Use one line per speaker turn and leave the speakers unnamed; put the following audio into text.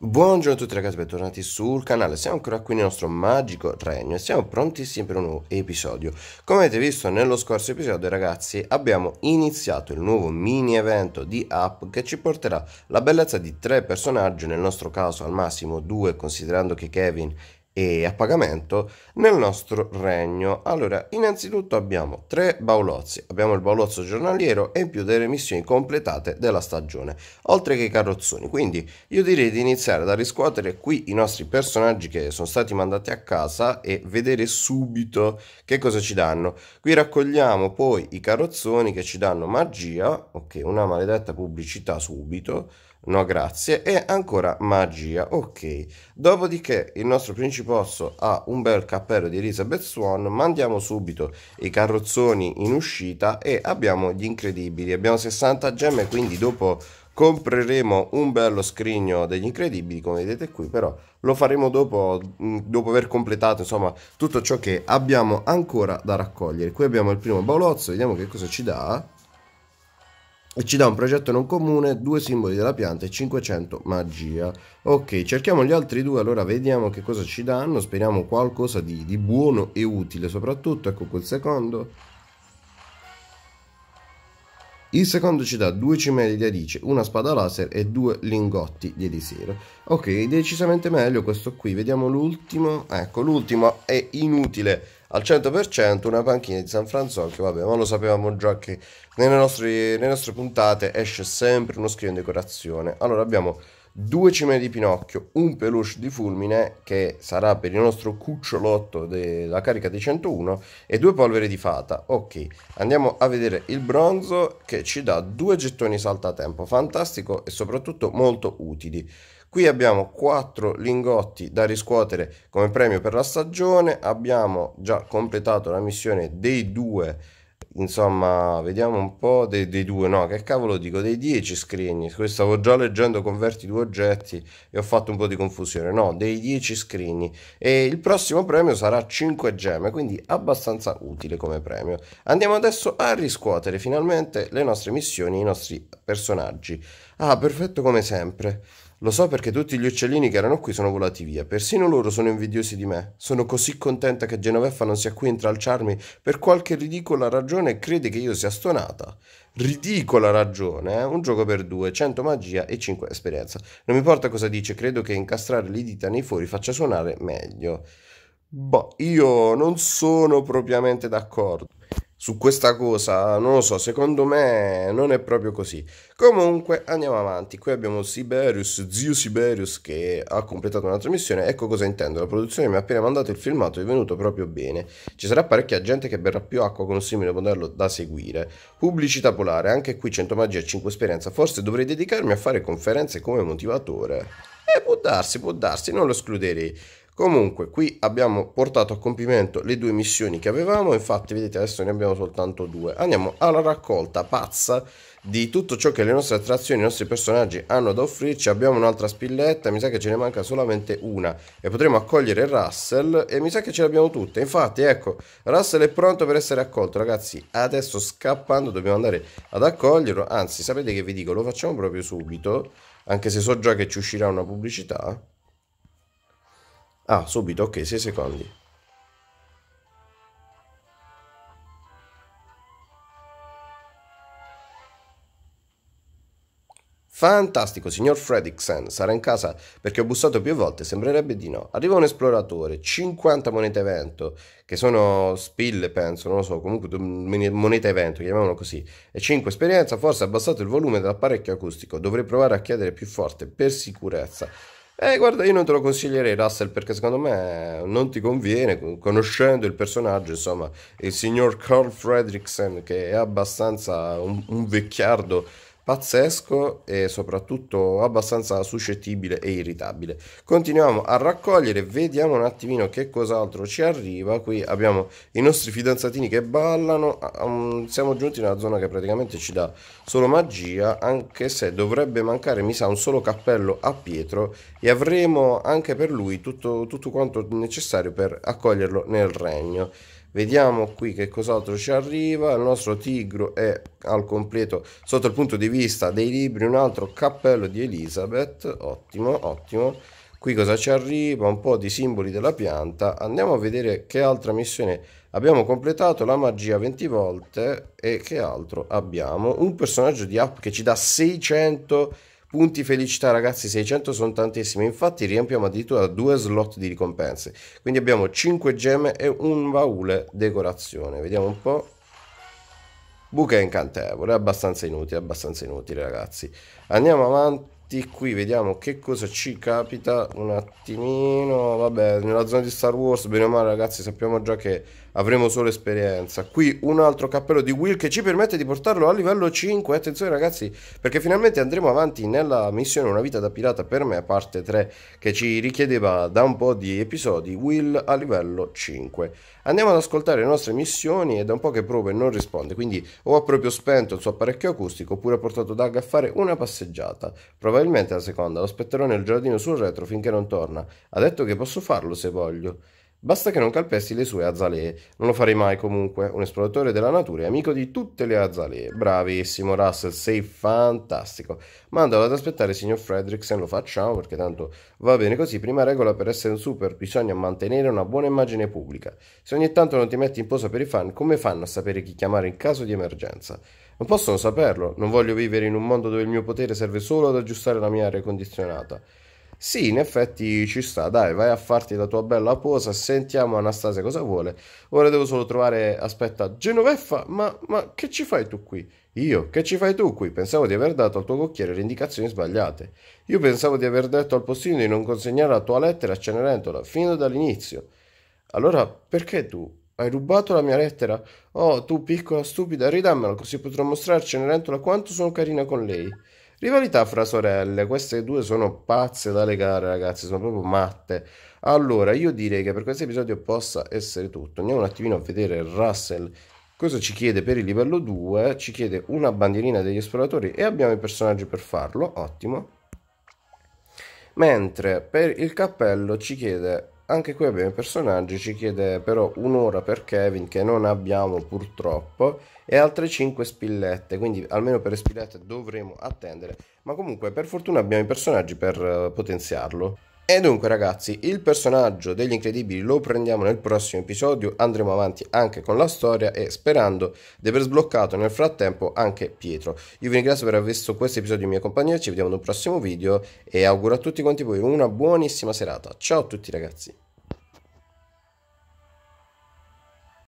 Buongiorno a tutti ragazzi, bentornati sul canale, siamo ancora qui nel nostro magico regno e siamo prontissimi per un nuovo episodio. Come avete visto nello scorso episodio ragazzi abbiamo iniziato il nuovo mini evento di app che ci porterà la bellezza di tre personaggi, nel nostro caso al massimo due considerando che Kevin e a pagamento nel nostro regno. Allora, innanzitutto abbiamo tre baulozzi, abbiamo il baulozzo giornaliero e in più delle missioni completate della stagione, oltre che i carrozzoni. Quindi io direi di iniziare da riscuotere qui i nostri personaggi che sono stati mandati a casa e vedere subito che cosa ci danno. Qui raccogliamo poi i carrozzoni che ci danno magia, ok, una maledetta pubblicità subito No grazie. E ancora magia, ok. Dopodiché il nostro principozzo ha un bel cappello di Elizabeth Swan, mandiamo subito i carrozzoni in uscita e abbiamo gli incredibili. Abbiamo 60 gemme, quindi dopo compreremo un bello scrigno degli incredibili come vedete qui però lo faremo dopo, mm, dopo aver completato insomma tutto ciò che abbiamo ancora da raccogliere qui abbiamo il primo baulozzo vediamo che cosa ci dà e ci dà un progetto non comune, due simboli della pianta e 500 magia. Ok, cerchiamo gli altri due, allora vediamo che cosa ci danno, speriamo qualcosa di, di buono e utile soprattutto, ecco quel secondo. Il secondo ci dà due cimeli di alice, una spada laser e due lingotti di elisiro. Ok, decisamente meglio questo qui, vediamo l'ultimo. Ecco, l'ultimo è inutile al 100% una panchina di San Franzocchio, vabbè, ma lo sapevamo già che nelle nostre, nelle nostre puntate esce sempre uno schio in decorazione. Allora abbiamo due cimeli di Pinocchio, un peluche di Fulmine che sarà per il nostro cucciolotto della carica di 101 e due polveri di fata. Ok, andiamo a vedere il bronzo che ci dà due gettoni saltatempo, fantastico e soprattutto molto utili. Qui abbiamo 4 lingotti da riscuotere come premio per la stagione, abbiamo già completato la missione dei due insomma, vediamo un po' dei, dei, due, no, che cavolo dico, dei 10 screen, questo stavo già leggendo converti due oggetti e ho fatto un po' di confusione, no, dei 10 screen e il prossimo premio sarà 5 gemme, quindi abbastanza utile come premio. Andiamo adesso a riscuotere finalmente le nostre missioni, i nostri personaggi. Ah, perfetto come sempre. Lo so perché tutti gli uccellini che erano qui sono volati via, persino loro sono invidiosi di me. Sono così contenta che Genoveffa non sia qui a intralciarmi per qualche ridicola ragione e crede che io sia stonata. Ridicola ragione, eh? Un gioco per due, 100 magia e 5 esperienza. Non mi importa cosa dice, credo che incastrare le dita nei fori faccia suonare meglio. Boh, io non sono propriamente d'accordo su questa cosa, non lo so, secondo me non è proprio così. Comunque andiamo avanti, qui abbiamo Siberius, zio Siberius che ha completato un'altra missione, ecco cosa intendo, la produzione mi ha appena mandato il filmato, è venuto proprio bene, ci sarà parecchia gente che berrà più acqua con un simile modello da seguire. Pubblicità polare, anche qui 100 magia e 5 esperienza, forse dovrei dedicarmi a fare conferenze come motivatore. Eh, può darsi, può darsi, non lo escluderei. Comunque qui abbiamo portato a compimento le due missioni che avevamo, infatti vedete adesso ne abbiamo soltanto due. Andiamo alla raccolta pazza di tutto ciò che le nostre attrazioni, i nostri personaggi hanno da offrirci. Abbiamo un'altra spilletta, mi sa che ce ne manca solamente una e potremo accogliere Russell e mi sa che ce l'abbiamo tutte. Infatti ecco, Russell è pronto per essere accolto ragazzi, adesso scappando dobbiamo andare ad accoglierlo, anzi sapete che vi dico, lo facciamo proprio subito, anche se so già che ci uscirà una pubblicità. Ah, subito, ok, 6 secondi. Fantastico, signor Fredricksen, sarà in casa perché ho bussato più volte, sembrerebbe di no. Arriva un esploratore, 50 monete evento, che sono spille penso, non lo so, comunque monete evento, chiamiamolo così, e 5 esperienza, forse ha abbassato il volume dell'apparecchio acustico, dovrei provare a chiedere più forte, per sicurezza. Eh, guarda, io non te lo consiglierei, Russell, perché secondo me non ti conviene, conoscendo il personaggio, insomma, il signor Carl Fredricksen, che è abbastanza un, un vecchiardo pazzesco e soprattutto abbastanza suscettibile e irritabile. Continuiamo a raccogliere, vediamo un attimino che cos'altro ci arriva. Qui abbiamo i nostri fidanzatini che ballano, um, siamo giunti nella zona che praticamente ci dà solo magia, anche se dovrebbe mancare, mi sa, un solo cappello a Pietro e avremo anche per lui tutto, tutto quanto necessario per accoglierlo nel regno. Vediamo qui che cos'altro ci arriva. Il nostro tigro è al completo sotto il punto di vista dei libri. Un altro cappello di Elizabeth. Ottimo, ottimo. Qui cosa ci arriva? Un po' di simboli della pianta. Andiamo a vedere che altra missione abbiamo completato. La magia 20 volte e che altro abbiamo. Un personaggio di app che ci dà 600 Punti felicità ragazzi 600 sono tantissimi, infatti riempiamo addirittura due slot di ricompense. Quindi abbiamo 5 gemme e un baule decorazione. Vediamo un po'. Buca incantevole, abbastanza inutile, abbastanza inutile ragazzi. Andiamo avanti qui, vediamo che cosa ci capita un attimino. Vabbè, nella zona di Star Wars, bene o male ragazzi, sappiamo già che avremo solo esperienza. Qui un altro cappello di Will che ci permette di portarlo a livello 5. Attenzione ragazzi, perché finalmente andremo avanti nella missione Una vita da pirata per me, parte 3, che ci richiedeva da un po' di episodi Will a livello 5. Andiamo ad ascoltare le nostre missioni e da un po' che prova e non risponde, quindi o ha proprio spento il suo apparecchio acustico oppure ha portato Doug a fare una passeggiata. Probabilmente la seconda, lo aspetterò nel giardino sul retro finché non torna. Ha detto che posso farlo se voglio. Basta che non calpesti le sue azalee. Non lo farei mai comunque. Un esploratore della natura è amico di tutte le azalee. Bravissimo, Russell, sei fantastico. Mandalo ad aspettare signor Fredricksen, lo facciamo perché tanto va bene così. Prima regola per essere un super, bisogna mantenere una buona immagine pubblica. Se ogni tanto non ti metti in posa per i fan, come fanno a sapere chi chiamare in caso di emergenza? Non possono saperlo. Non voglio vivere in un mondo dove il mio potere serve solo ad aggiustare la mia aria condizionata. Sì, in effetti ci sta, dai, vai a farti la tua bella posa, sentiamo Anastasia cosa vuole. Ora devo solo trovare, aspetta, Genoveffa, ma, ma che ci fai tu qui? Io, che ci fai tu qui? Pensavo di aver dato al tuo cocchiere le indicazioni sbagliate. Io pensavo di aver detto al postino di non consegnare la tua lettera a Cenerentola, fino dall'inizio. Allora, perché tu? Hai rubato la mia lettera? Oh, tu piccola stupida, ridammela così potrò mostrare a Cenerentola quanto sono carina con lei. Rivalità fra sorelle, queste due sono pazze da legare ragazzi, sono proprio matte. Allora, io direi che per questo episodio possa essere tutto. Andiamo un attimino a vedere Russell Cosa ci chiede per il livello 2? Ci chiede una bandierina degli esploratori e abbiamo i personaggi per farlo, ottimo. Mentre per il cappello ci chiede anche qui abbiamo i personaggi, ci chiede però un'ora per Kevin che non abbiamo purtroppo e altre 5 spillette, quindi almeno per le spillette dovremo attendere, ma comunque per fortuna abbiamo i personaggi per eh, potenziarlo. E dunque ragazzi, il personaggio degli incredibili lo prendiamo nel prossimo episodio, andremo avanti anche con la storia e sperando di aver sbloccato nel frattempo anche Pietro. Io vi ringrazio per aver visto questo episodio in mia compagnia, ci vediamo in un prossimo video e auguro a tutti quanti voi una buonissima serata. Ciao a tutti ragazzi!